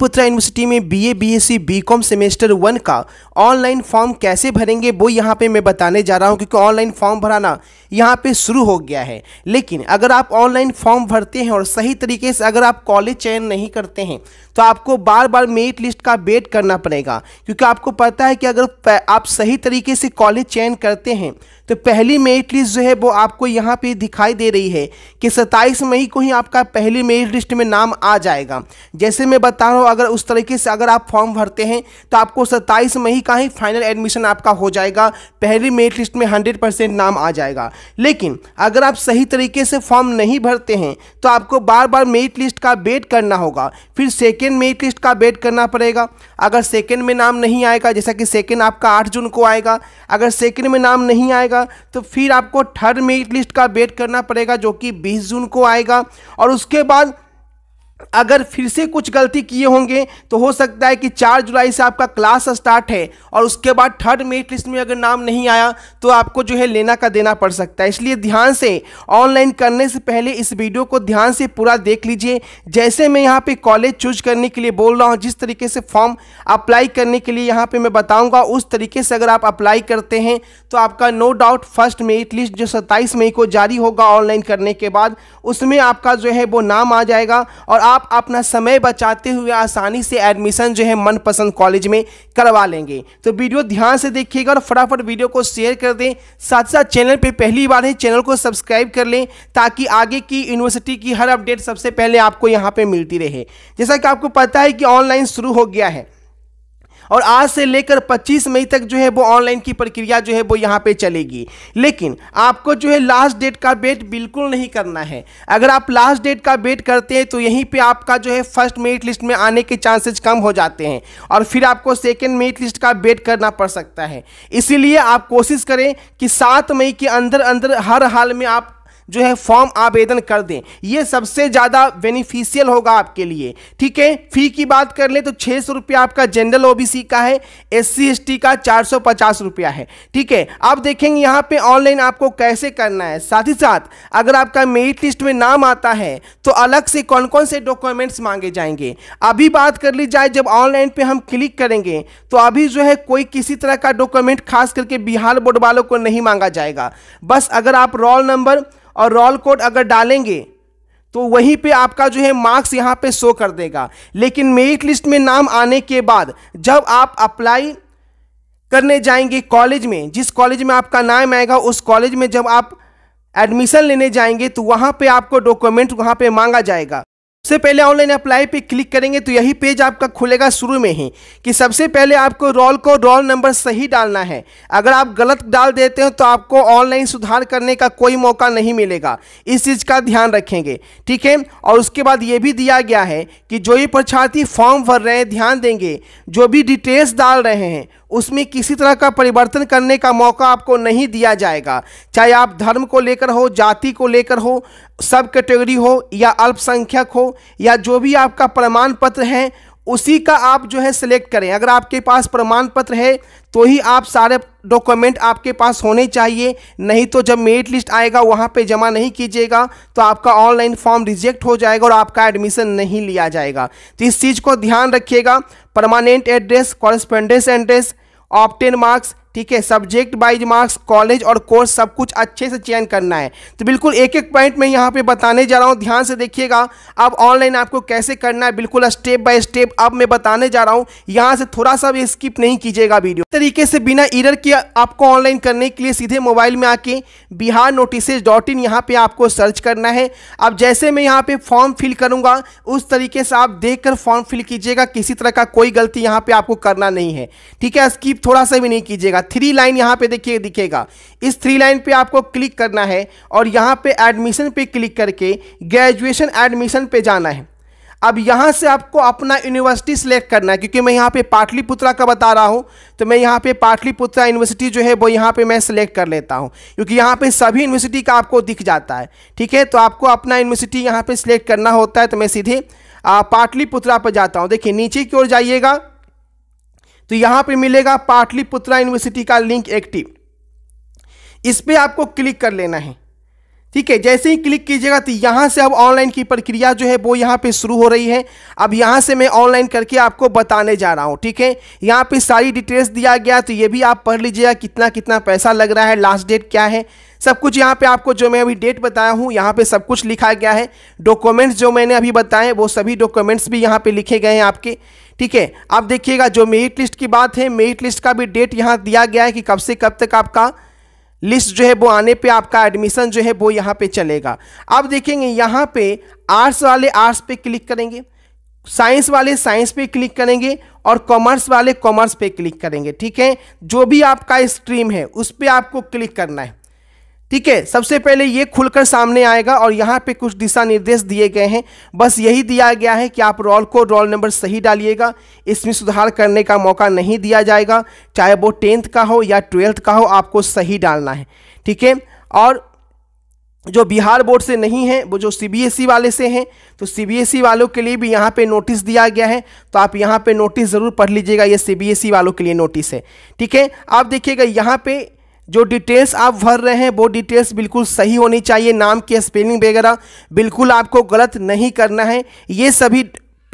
पुत्रा यूनिवर्सिटी में BA BSc BCom semester one का ऑनलाइन फॉर्म कैसे भरेंगे वो यहाँ पे मैं बताने जा रहा हूँ क्योंकि ऑनलाइन फॉर्म भराना यहाँ पे शुरू हो गया है लेकिन अगर आप ऑनलाइन फॉर्म भरते हैं और सही तरीके से अगर आप कॉलेज चयन नहीं करते हैं तो आपको बार बार मेरिट लिस्ट का वेट करना पड़ेगा क्योंकि आपको पता है कि अगर आप सही तरीके से कॉलेज चयन करते हैं तो पहली मेरिट लिस्ट जो है वो आपको यहाँ पे दिखाई दे रही है कि 27 मई को ही आपका पहली मेरिट लिस्ट में नाम आ जाएगा जैसे मैं बता रहा हूँ अगर उस तरीके से अगर आप फॉर्म भरते हैं तो आपको 27 मई का ही फाइनल एडमिशन आपका हो जाएगा पहली मेरिट लिस्ट में हंड्रेड परसेंट नाम आ जाएगा लेकिन अगर आप सही तरीके से फॉर्म नहीं भरते हैं तो आपको बार बार मेरिट लिस्ट का वेट करना होगा फिर सेकेंड मेरिट लिस्ट का वेट करना पड़ेगा अगर सेकेंड में नाम नहीं आएगा जैसा कि सेकेंड आपका आठ जून को आएगा अगर सेकेंड में नाम नहीं आएगा जाएगा तो फिर आपको थर्ड मेरिट लिस्ट का वेट करना पड़ेगा जो कि बीस जून को आएगा और उसके बाद अगर फिर से कुछ गलती किए होंगे तो हो सकता है कि चार जुलाई से आपका क्लास स्टार्ट है और उसके बाद थर्ड मेरिट लिस्ट में अगर नाम नहीं आया तो आपको जो है लेना का देना पड़ सकता है इसलिए ध्यान से ऑनलाइन करने से पहले इस वीडियो को ध्यान से पूरा देख लीजिए जैसे मैं यहाँ पे कॉलेज चूज करने के लिए बोल रहा हूँ जिस तरीके से फॉर्म अप्लाई करने के लिए यहाँ पर मैं बताऊँगा उस तरीके से अगर आप अप्लाई करते हैं तो आपका no doubt first merit list जो सत्ताईस मई को जारी होगा ऑनलाइन करने के बाद उसमें आपका जो है वो नाम आ जाएगा और आप अपना समय बचाते हुए आसानी से एडमिशन जो है मनपसंद कॉलेज में करवा लेंगे तो वीडियो ध्यान से देखिएगा और फटाफट वीडियो को शेयर कर दें साथ ही साथ चैनल पे पहली बार है चैनल को सब्सक्राइब कर लें ताकि आगे की यूनिवर्सिटी की हर अपडेट सबसे पहले आपको यहाँ पर मिलती रहे जैसा कि आपको पता है कि ऑनलाइन शुरू हो गया है और आज से लेकर 25 मई तक जो है वो ऑनलाइन की प्रक्रिया जो है वो यहाँ पे चलेगी लेकिन आपको जो है लास्ट डेट का वेट बिल्कुल नहीं करना है अगर आप लास्ट डेट का वेट करते हैं तो यहीं पर आपका जो है फर्स्ट मेरिट लिस्ट में आने के चांसेज कम हो जाते हैं और फिर आपको सेकेंड मेरिट लिस्ट का वेट करना पड़ सकता है इसीलिए आप कोशिश करें कि सात मई के अंदर अंदर हर हाल में आप जो है फॉर्म आवेदन कर दें यह सबसे ज़्यादा बेनिफिशियल होगा आपके लिए ठीक है फी की बात कर लें तो छह सौ रुपया आपका जनरल ओबीसी का है एस सी का चार सौ पचास रुपया है ठीक है आप देखेंगे यहाँ पे ऑनलाइन आपको कैसे करना है साथ ही साथ अगर आपका मेरिट लिस्ट में नाम आता है तो अलग से कौन कौन से डॉक्यूमेंट्स मांगे जाएंगे अभी बात कर ली जाए जब ऑनलाइन पे हम क्लिक करेंगे तो अभी जो है कोई किसी तरह का डॉक्यूमेंट खास करके बिहार बोर्ड वालों को नहीं मांगा जाएगा बस अगर आप रोल नंबर और रोल कोड अगर डालेंगे तो वहीं पे आपका जो है मार्क्स यहाँ पे शो कर देगा लेकिन मेरिट लिस्ट में नाम आने के बाद जब आप अप्लाई करने जाएंगे कॉलेज में जिस कॉलेज में आपका नाम आएगा उस कॉलेज में जब आप एडमिशन लेने जाएंगे तो वहाँ पे आपको डॉक्यूमेंट वहाँ पे मांगा जाएगा सबसे पहले ऑनलाइन अप्लाई पे क्लिक करेंगे तो यही पेज आपका खुलेगा शुरू में ही कि सबसे पहले आपको रोल को रोल नंबर सही डालना है अगर आप गलत डाल देते हो तो आपको ऑनलाइन सुधार करने का कोई मौका नहीं मिलेगा इस चीज़ का ध्यान रखेंगे ठीक है और उसके बाद ये भी दिया गया है कि जो ये परीक्षार्थी फॉर्म भर रहे हैं ध्यान देंगे जो भी डिटेल्स डाल रहे हैं उसमें किसी तरह का परिवर्तन करने का मौका आपको नहीं दिया जाएगा चाहे आप धर्म को लेकर हो जाति को लेकर हो सब कैटेगरी हो या अल्पसंख्यक हो या जो भी आपका प्रमाण पत्र है उसी का आप जो है सिलेक्ट करें अगर आपके पास प्रमाण पत्र है तो ही आप सारे डॉक्यूमेंट आपके पास होने चाहिए नहीं तो जब मेरिट लिस्ट आएगा वहाँ पे जमा नहीं कीजिएगा तो आपका ऑनलाइन फॉर्म रिजेक्ट हो जाएगा और आपका एडमिशन नहीं लिया जाएगा तो इस चीज़ को ध्यान रखिएगा permanent address correspondence address obtain marks ठीक है सब्जेक्ट वाइज मार्क्स कॉलेज और कोर्स सब कुछ अच्छे से चयन करना है तो बिल्कुल एक एक पॉइंट मैं यहाँ पे बताने जा रहा हूँ ध्यान से देखिएगा अब ऑनलाइन आपको कैसे करना है बिल्कुल स्टेप बाय स्टेप अब मैं बताने जा रहा हूँ यहाँ से थोड़ा सा भी स्किप नहीं कीजिएगा वीडियो तरीके से बिना इरर के आपको ऑनलाइन करने के लिए सीधे मोबाइल में आके बिहार नोटिसेज डॉट इन यहाँ पर आपको सर्च करना है अब जैसे मैं यहाँ पर फॉर्म फिल करूँगा उस तरीके से आप देख फॉर्म फिल कीजिएगा किसी तरह का कोई गलती यहाँ पर आपको करना नहीं है ठीक है स्किप थोड़ा सा भी नहीं कीजिएगा दिखेगा थ्री लाइन यहाँ पे देखिए दिखेगा इस थ्री लाइन पे आपको क्लिक करना है और यहाँ पे एडमिशन पे क्लिक करके ग्रेजुएशन एडमिशन पे जाना है अब यहाँ से आपको अपना यूनिवर्सिटी सेलेक्ट करना है क्योंकि मैं यहाँ पे पाटलिपुत्रा का बता रहा हूँ तो मैं यहाँ पे पाटलिपुत्रा यूनिवर्सिटी जो है वो यहाँ पे मैं सेलेक्ट कर लेता हूँ क्योंकि यहाँ पे सभी यूनिवर्सिटी का आपको दिख जाता है ठीक है तो आपको अपना यूनिवर्सिटी यहाँ पे सिलेक्ट करना होता है तो मैं सीधे पाटलिपुत्रा पर जाता हूँ देखिए नीचे की ओर जाइएगा तो यहां पे मिलेगा पाटलिपुत्रा यूनिवर्सिटी का लिंक एक्टिव इस पर आपको क्लिक कर लेना है ठीक है जैसे ही क्लिक कीजिएगा तो यहां से अब ऑनलाइन की प्रक्रिया जो है वो यहाँ पे शुरू हो रही है अब यहाँ से मैं ऑनलाइन करके आपको बताने जा रहा हूँ ठीक है यहाँ पे सारी डिटेल्स दिया गया तो ये भी आप पढ़ लीजिएगा कितना कितना पैसा लग रहा है लास्ट डेट क्या है सब कुछ यहाँ पे आपको जो मैं अभी डेट बताया हूँ यहाँ पे सब कुछ लिखा गया है डॉक्यूमेंट्स जो मैंने अभी बताए वो सभी डॉक्यूमेंट्स भी यहाँ पे लिखे गए हैं आपके ठीक है आप देखिएगा जो मेरिट लिस्ट की बात है मेरिट लिस्ट का भी डेट यहाँ दिया गया है कि कब से कब तक आपका लिस्ट जो है वो आने पे आपका एडमिशन जो है वो यहाँ पे चलेगा अब देखेंगे यहाँ पे आर्ट्स वाले आर्ट्स पे क्लिक करेंगे साइंस वाले साइंस पे क्लिक करेंगे और कॉमर्स वाले कॉमर्स पे क्लिक करेंगे ठीक है जो भी आपका स्ट्रीम है उस पर आपको क्लिक करना है ठीक है सबसे पहले ये खुलकर सामने आएगा और यहाँ पे कुछ दिशा निर्देश दिए गए हैं बस यही दिया गया है कि आप रोल को रोल नंबर सही डालिएगा इसमें सुधार करने का मौका नहीं दिया जाएगा चाहे वो टेंथ का हो या ट्वेल्थ का हो आपको सही डालना है ठीक है और जो बिहार बोर्ड से नहीं है वो जो सी e वाले से हैं तो सी e वालों के लिए भी यहाँ पर नोटिस दिया गया है तो आप यहाँ पर नोटिस ज़रूर पढ़ लीजिएगा ये सी e वालों के लिए नोटिस है ठीक है आप देखिएगा यहाँ पर जो डिटेल्स आप भर रहे हैं वो डिटेल्स बिल्कुल सही होनी चाहिए नाम की स्पेलिंग वगैरह बिल्कुल आपको गलत नहीं करना है ये सभी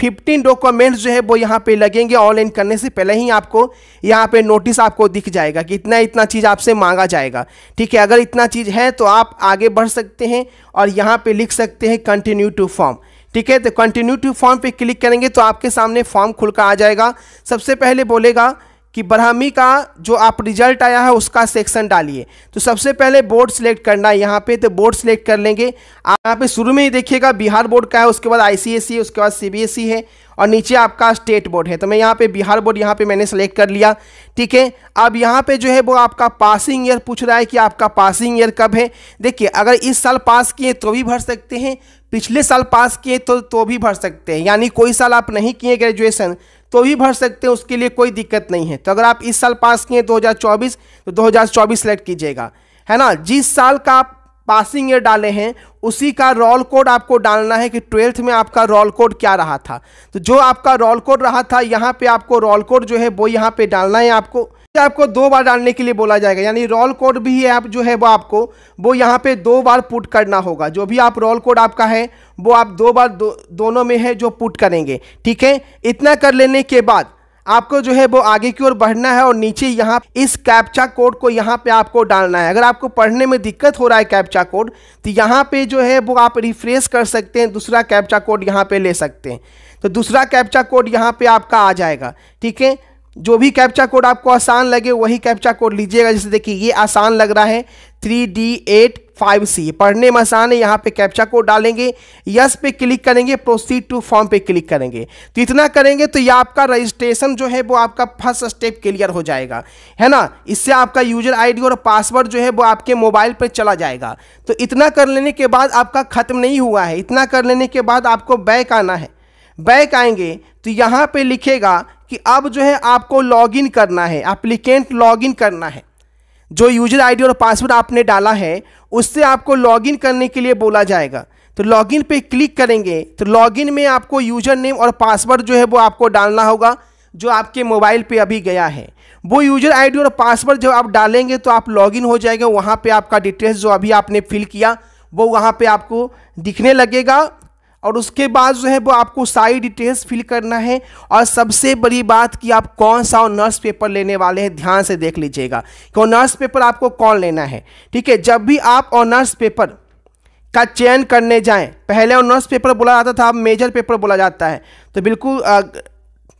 फिफ्टीन डॉक्यूमेंट्स जो है वो यहाँ पे लगेंगे ऑनलाइन करने से पहले ही आपको यहाँ पे नोटिस आपको दिख जाएगा कि इतना इतना चीज़ आपसे मांगा जाएगा ठीक है अगर इतना चीज़ है तो आप आगे बढ़ सकते हैं और यहाँ पे लिख सकते हैं कंटिन्यू टू फॉर्म ठीक है तो कंटिन्यू टू फॉर्म पे क्लिक करेंगे तो आपके सामने फॉर्म खुलकर आ जाएगा सबसे पहले बोलेगा कि बरहमी का जो आप रिजल्ट आया है उसका सेक्शन डालिए तो सबसे पहले बोर्ड सेलेक्ट करना है यहाँ पे तो बोर्ड सेलेक्ट कर लेंगे आप यहाँ पे शुरू में ही देखिएगा बिहार बोर्ड का है उसके बाद आईसीएसई e, उसके बाद सीबीएसई e है और नीचे आपका स्टेट बोर्ड है तो मैं यहाँ पे बिहार बोर्ड यहाँ पे मैंने सेलेक्ट कर लिया ठीक है अब यहाँ पे जो है वो आपका पासिंग ईयर पूछ रहा है कि आपका पासिंग ईयर कब है देखिए अगर इस साल पास किए तो भी भर सकते हैं पिछले साल पास किए तो तो भी भर सकते हैं यानी कोई साल आप नहीं किए ग्रेजुएशन तो भी भर सकते हैं उसके लिए कोई दिक्कत नहीं है तो अगर आप इस साल पास किए 2024 तो 2024 सेलेक्ट कीजिएगा है ना जिस साल का आप पासिंग ईयर डाले हैं उसी का रोल कोड आपको डालना है कि ट्वेल्थ में आपका रोल कोड क्या रहा था तो जो आपका रोल कोड रहा था यहाँ पे आपको रोल कोड जो है वो यहाँ पे डालना है आपको आपको दो बार डालने के लिए बोला जाएगा यानी रोल कोड भी है आप जो है वो आपको वो यहाँ पे दो बार पुट करना होगा जो भी आप रोल कोड आपका है वो आप दो बार दो, दोनों में है जो पुट करेंगे ठीक है इतना कर लेने के बाद आपको जो है वो आगे की ओर बढ़ना है और नीचे यहाँ इस कैप्चा कोड को यहाँ पे आपको डालना है अगर आपको पढ़ने में दिक्कत हो रहा है कैप्चा कोड तो यहाँ पे जो है वो आप रिफ्रेश कर सकते हैं दूसरा कैप्चा कोड यहाँ पे ले सकते हैं तो दूसरा कैप्चा कोड यहाँ पे आपका आ जाएगा ठीक है जो भी कैप्चा कोड आपको आसान लगे वही कैप्चा कोड लीजिएगा जैसे देखिए ये आसान लग रहा है three D eight five C पढ़ने में आसान है यहाँ पे कैप्चा कोड डालेंगे यस पे क्लिक करेंगे प्रोसीड टू फॉर्म पे क्लिक करेंगे तो इतना करेंगे तो ये आपका रजिस्ट्रेशन जो है वो आपका फर्स्ट स्टेप क्लियर हो जाएगा है ना इससे आपका यूजर आईडी और पासवर्ड जो है वो आपके मोबाइल पर चला जाएगा तो इतना कर लेने के बाद आपका ख़त्म नहीं हुआ है इतना कर लेने के बाद आपको बैक आना है बैक आएंगे तो यहाँ पे लिखेगा कि अब जो है आपको लॉगिन करना है एप्लीकेंट लॉगिन करना है जो यूजर आईडी और पासवर्ड आपने डाला है उससे आपको लॉगिन करने के लिए बोला जाएगा तो लॉगिन पे क्लिक करेंगे तो लॉगिन में आपको यूजर नेम और पासवर्ड जो है वो आपको डालना होगा जो आपके मोबाइल पे अभी गया है वो यूजर आईडी और पासवर्ड जब आप डालेंगे तो आप लॉगिन हो जाएगा वहाँ पे आपका डिटेल्स जो अभी आपने फिल किया वो वहाँ पे आपको दिखने लगेगा और उसके बाद जो है वो आपको सारी डिटेल्स फिल करना है और सबसे बड़ी बात कि आप कौन सा ऑनर्स पेपर लेने वाले हैं ध्यान से देख लीजिएगा कि ऑनर्स पेपर आपको कौन लेना है ठीक है जब भी आप ऑनर्स पेपर का चयन करने जाएं पहले ऑनर्स पेपर बोला जाता था अब मेजर पेपर बोला जाता है तो बिल्कुल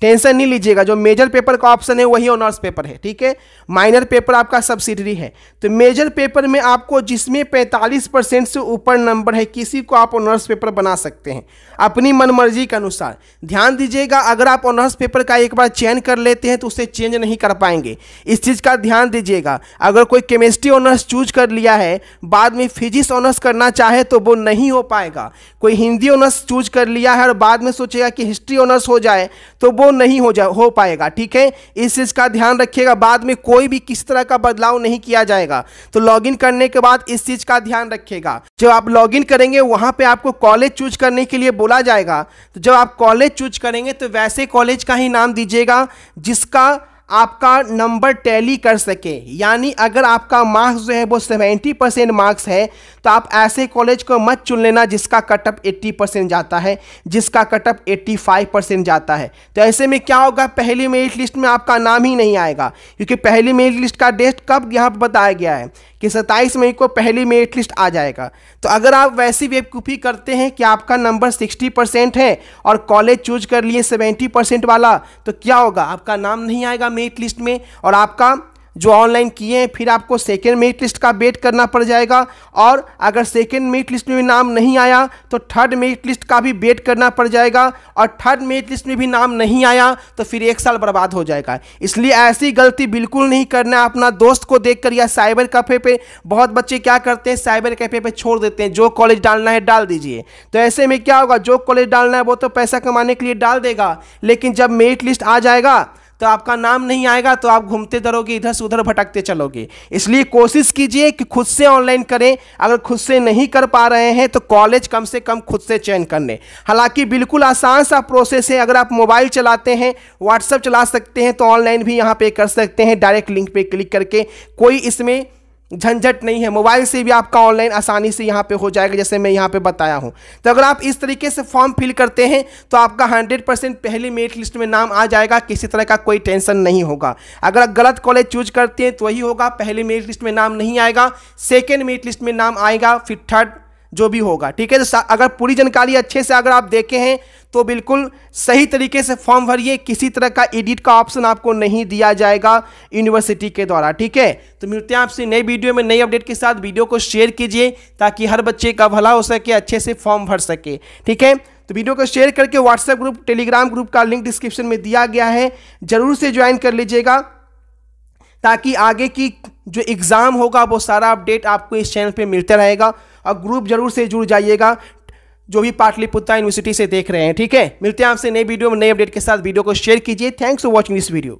टेंशन नहीं लीजिएगा जो मेजर पेपर का ऑप्शन है वही ऑनर्स पेपर है ठीक है माइनर पेपर आपका सब्सिडरी है तो मेजर पेपर में आपको जिसमें 45 परसेंट से ऊपर नंबर है किसी को आप ऑनर्स पेपर बना सकते हैं अपनी मनमर्जी के अनुसार ध्यान दीजिएगा अगर आप ऑनर्स पेपर का एक बार चयन कर लेते हैं तो उसे चेंज नहीं कर पाएंगे इस चीज़ का ध्यान दीजिएगा अगर कोई केमिस्ट्री ऑनर्स चूज कर लिया है बाद में फिजिक्स ऑनर्स करना चाहे तो वो नहीं हो पाएगा कोई हिंदी ऑनर्स चूज कर लिया है और बाद में सोचेगा कि हिस्ट्री ऑनर्स हो जाए तो वो नहीं हो जा हो पाएगा ठीक है इस चीज़ का ध्यान रखिएगा बाद में कोई भी किस तरह का बदलाव नहीं किया जाएगा तो लॉगिन करने के बाद इस चीज़ का ध्यान रखिएगा जब आप लॉगिन करेंगे वहाँ पे आपको कॉलेज चूज करने के लिए बोला जाएगा तो जब आप कॉलेज चूज करेंगे तो वैसे कॉलेज का ही नाम दीजिएगा जिसका आपका नंबर टैली कर सके यानी अगर आपका मार्क्स जो है वो सेवेंटी परसेंट मार्क्स है तो आप ऐसे कॉलेज को मत चुन लेना जिसका कटअप एट्टी परसेंट जाता है जिसका कटअप एट्टी फाइव परसेंट जाता है तो ऐसे में क्या होगा पहली मेरिट लिस्ट में आपका नाम ही नहीं आएगा क्योंकि पहली मेरिट लिस्ट का डेट कब यहाँ पर बताया गया है कि सत्ताईस मई को पहली मेरिट लिस्ट आ जाएगा तो अगर आप वैसी वेबकूफी करते हैं कि आपका नंबर सिक्सटी परसेंट है और कॉलेज चूज कर लिए सेवेंटी परसेंट वाला तो क्या होगा आपका नाम नहीं आएगा मेरिट लिस्ट में और आपका जो ऑनलाइन किए हैं फिर आपको सेकेंड मेरिट लिस्ट का वेट करना पड़ जाएगा और अगर सेकेंड मेरिट लिस्ट में भी नाम नहीं आया तो थर्ड मेरिट लिस्ट का भी वेट करना पड़ जाएगा और थर्ड मेरिट लिस्ट में भी नाम नहीं आया तो फिर एक साल बर्बाद हो जाएगा इसलिए ऐसी गलती बिल्कुल नहीं करना अपना दोस्त को देख कर या साइबर कैफे पर बहुत बच्चे क्या करते हैं साइबर कैफे पर छोड़ देते हैं जो कॉलेज डालना है डाल दीजिए तो ऐसे में क्या होगा जो कॉलेज डालना है वो तो पैसा कमाने के लिए डाल देगा लेकिन जब मेरिट लिस्ट आ जाएगा तो आपका नाम नहीं आएगा तो आप घूमते दरोगे इधर से उधर भटकते चलोगे इसलिए कोशिश कीजिए कि खुद से ऑनलाइन करें अगर खुद से नहीं कर पा रहे हैं तो कॉलेज कम से कम खुद से चयन कर लें हालांकि बिल्कुल आसान सा प्रोसेस है अगर आप मोबाइल चलाते हैं व्हाट्सअप चला सकते हैं तो ऑनलाइन भी यहाँ पे कर सकते हैं डायरेक्ट लिंक पे क्लिक करके कोई इसमें झंझट नहीं है मोबाइल से भी आपका ऑनलाइन आसानी से यहाँ पे हो जाएगा जैसे मैं यहाँ पे बताया हूँ तो अगर आप इस तरीके से फॉर्म फिल करते हैं तो आपका 100 परसेंट पहली मेरिट लिस्ट में नाम आ जाएगा किसी तरह का कोई टेंशन नहीं होगा अगर आप गलत कॉलेज चूज करते हैं तो वही होगा पहली मेरिट लिस्ट में नाम नहीं आएगा सेकेंड मेरिट लिस्ट में नाम आएगा फिर थर्ड जो भी होगा ठीक है तो अगर पूरी जानकारी अच्छे से अगर आप देखे हैं तो बिल्कुल सही तरीके से फॉर्म भरिए किसी तरह का एडिट का ऑप्शन आपको नहीं दिया जाएगा यूनिवर्सिटी के द्वारा ठीक है तो मिलते हैं आपसे नई वीडियो में नई अपडेट के साथ वीडियो को शेयर कीजिए ताकि हर बच्चे का भला हो सके अच्छे से फॉर्म भर सके ठीक है तो वीडियो को शेयर करके व्हाट्सएप ग्रुप टेलीग्राम ग्रुप का लिंक डिस्क्रिप्शन में दिया गया है ज़रूर से ज्वाइन कर लीजिएगा ताकि आगे की जो एग्ज़ाम होगा वो सारा अपडेट आपको इस चैनल पे मिलता रहेगा और ग्रुप जरूर से जुड़ जाइएगा जो भी पाटलिपुत्रा यूनिवर्सिटी से देख रहे हैं ठीक है मिलते हैं आपसे नई वीडियो में नए अपडेट के साथ वीडियो को शेयर कीजिए thanks for watching this video